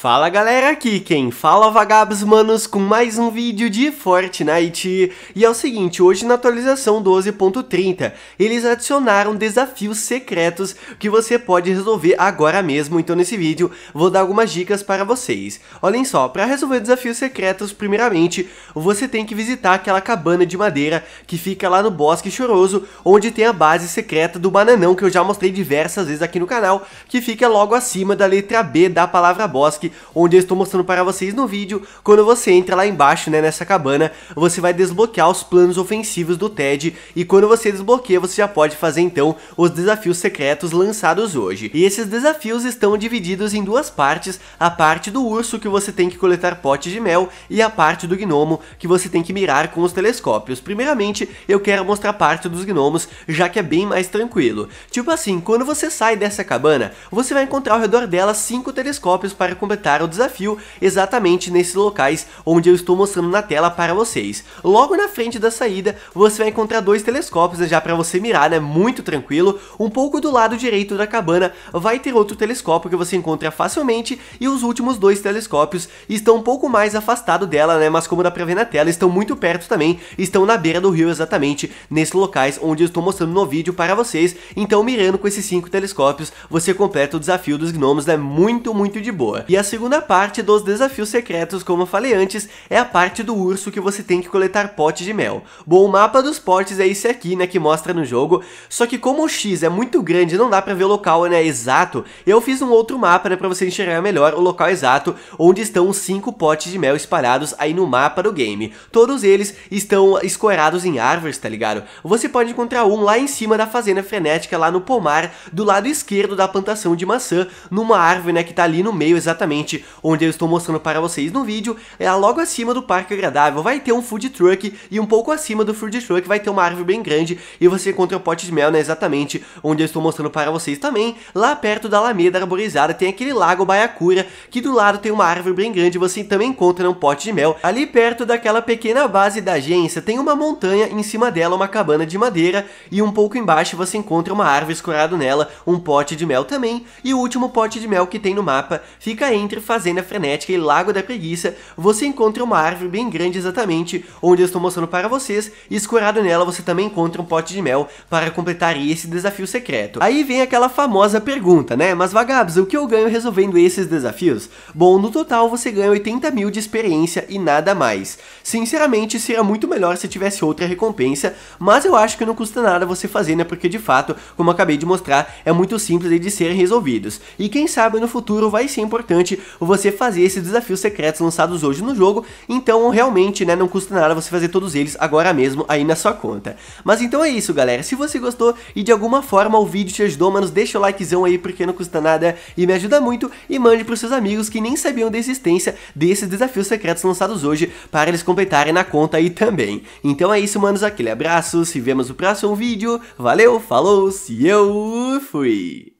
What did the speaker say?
Fala galera, aqui quem fala vagabos manos com mais um vídeo de Fortnite. E é o seguinte, hoje na atualização 12.30, eles adicionaram desafios secretos que você pode resolver agora mesmo, então nesse vídeo vou dar algumas dicas para vocês. Olhem só, para resolver desafios secretos, primeiramente, você tem que visitar aquela cabana de madeira que fica lá no Bosque Choroso, onde tem a base secreta do Bananão que eu já mostrei diversas vezes aqui no canal, que fica logo acima da letra B da palavra Bosque, onde eu estou mostrando para vocês no vídeo, quando você entra lá embaixo, né, nessa cabana, você vai desbloquear os planos ofensivos do Ted, e quando você desbloqueia, você já pode fazer então os desafios secretos lançados hoje. E esses desafios estão divididos em duas partes, a parte do urso que você tem que coletar potes de mel, e a parte do gnomo que você tem que mirar com os telescópios. Primeiramente, eu quero mostrar a parte dos gnomos, já que é bem mais tranquilo. Tipo assim, quando você sai dessa cabana, você vai encontrar ao redor dela cinco telescópios para completar completar o desafio exatamente nesses locais onde eu estou mostrando na tela para vocês. Logo na frente da saída, você vai encontrar dois telescópios já para você mirar, né, muito tranquilo. Um pouco do lado direito da cabana vai ter outro telescópio que você encontra facilmente e os últimos dois telescópios estão um pouco mais afastado dela, né, mas como dá para ver na tela, estão muito perto também, estão na beira do rio exatamente, nesses locais onde eu estou mostrando no vídeo para vocês. Então mirando com esses cinco telescópios, você completa o desafio dos gnomos, né, muito, muito de boa. E a segunda parte dos desafios secretos, como eu falei antes, é a parte do urso que você tem que coletar potes de mel. Bom, o mapa dos potes é esse aqui, né, que mostra no jogo, só que como o X é muito grande não dá pra ver o local, né, exato, eu fiz um outro mapa, né, pra você enxergar melhor o local exato, onde estão os 5 potes de mel espalhados aí no mapa do game. Todos eles estão escorados em árvores, tá ligado? Você pode encontrar um lá em cima da fazenda frenética, lá no pomar, do lado esquerdo da plantação de maçã, numa árvore, né, que tá ali no meio exatamente exatamente onde eu estou mostrando para vocês no vídeo, é logo acima do Parque Agradável, vai ter um food truck e um pouco acima do food truck vai ter uma árvore bem grande e você encontra o pote de mel, né, exatamente onde eu estou mostrando para vocês também, lá perto da Alameda Arborizada tem aquele lago Baiacura, que do lado tem uma árvore bem grande, você também encontra um pote de mel, ali perto daquela pequena base da agência, tem uma montanha, em cima dela uma cabana de madeira e um pouco embaixo você encontra uma árvore escorada nela, um pote de mel também, e o último pote de mel que tem no mapa fica entre entre Fazenda Frenética e Lago da Preguiça, você encontra uma árvore bem grande exatamente onde eu estou mostrando para vocês, e escorado nela você também encontra um pote de mel para completar esse desafio secreto. Aí vem aquela famosa pergunta, né? Mas vagabos, o que eu ganho resolvendo esses desafios? Bom, no total você ganha 80 mil de experiência e nada mais. Sinceramente, seria muito melhor se tivesse outra recompensa, mas eu acho que não custa nada você fazer, né? Porque de fato, como acabei de mostrar, é muito simples de serem resolvidos. E quem sabe no futuro vai ser importante você fazer esses desafios secretos lançados hoje no jogo, então realmente, né, não custa nada você fazer todos eles agora mesmo aí na sua conta. Mas então é isso, galera. Se você gostou e de alguma forma o vídeo te ajudou, mano, deixa o likezão aí porque não custa nada e me ajuda muito e mande pros seus amigos que nem sabiam da existência desses desafios secretos lançados hoje para eles completarem na conta aí também. Então é isso, manos, aquele abraço, se vemos no próximo vídeo, valeu, falou, se eu fui!